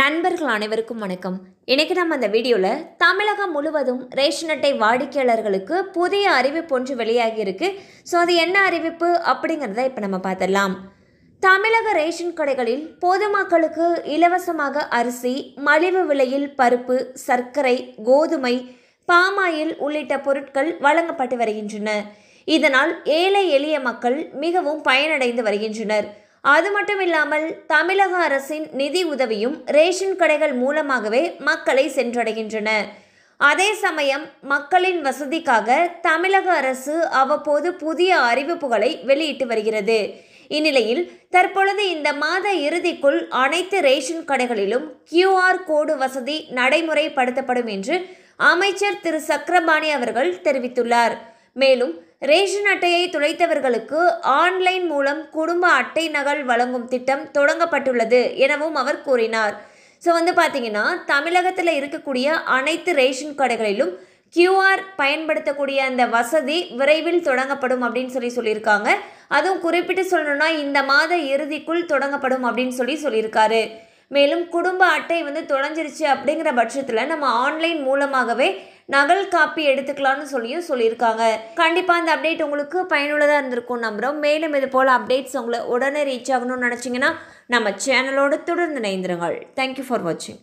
நண்பர்கள் அனைவருக்கும் வணக்கம் இன்றைக்கி நம்ம அந்த வீடியோவில் தமிழகம் முழுவதும் ரேஷன் அட்டை வாடிக்கையாளர்களுக்கு புதிய அறிவிப்பு ஒன்று வெளியாகி இருக்குது ஸோ அது என்ன அறிவிப்பு அப்படிங்கிறத இப்போ நம்ம பார்த்துடலாம் தமிழக ரேஷன் கடைகளில் பொதுமக்களுக்கு இலவசமாக அரிசி மலிவு விலையில் பருப்பு சர்க்கரை கோதுமை பாமாயில் உள்ளிட்ட பொருட்கள் வழங்கப்பட்டு வருகின்றன இதனால் ஏழை எளிய மக்கள் மிகவும் பயனடைந்து வருகின்றனர் அது மட்டும் இல்லாமல் தமிழக அரசின் நிதி உதவியும் ரேஷன் கடைகள் மூலமாகவே மக்களை சென்றடைகின்றன அதே சமயம் மக்களின் வசதிக்காக தமிழக அரசு அவ்வப்போது புதிய அறிவிப்புகளை வெளியிட்டு வருகிறது இந்நிலையில் தற்பொழுது இந்த மாத இறுதிக்குள் அனைத்து ரேஷன் கடைகளிலும் கியூஆர் கோடு வசதி நடைமுறைப்படுத்தப்படும் என்று அமைச்சர் திரு சக்கரபாணி அவர்கள் தெரிவித்துள்ளார் மேலும் ரேஷன் அட்டையை துளைத்தவர்களுக்கு ஆன்லைன் மூலம் குடும்ப அட்டை நகல் வழங்கும் திட்டம் தொடங்கப்பட்டுள்ளது எனவும் அவர் கூறினார் ஸோ வந்து பார்த்தீங்கன்னா தமிழகத்தில் இருக்கக்கூடிய அனைத்து ரேஷன் கடைகளிலும் கியூஆர் பயன்படுத்தக்கூடிய அந்த வசதி விரைவில் தொடங்கப்படும் அப்படின்னு சொல்லி சொல்லியிருக்காங்க அதுவும் குறிப்பிட்டு சொல்லணும்னா இந்த மாத இறுதிக்குள் தொடங்கப்படும் அப்படின்னு சொல்லி சொல்லியிருக்காரு மேலும் குடும்ப அட்டை வந்து தொலைஞ்சிருச்சு அப்படிங்கிற பட்சத்தில் நம்ம ஆன்லைன் மூலமாகவே நகல் காப்பி எடுத்துக்கலாம்னு சொல்லியும் சொல்லியிருக்காங்க கண்டிப்பாக அந்த அப்டேட் உங்களுக்கு பயனுள்ளதாக இருந்திருக்கும் நம்புகிறோம் மேலும் இது போல் அப்டேட்ஸ் உங்களை உடனே ரீச் ஆகணும்னு நினச்சிங்கன்னா நம்ம சேனலோடு தொடர்ந்து இணைந்திருங்கள் தேங்க்யூ ஃபார் வாட்சிங்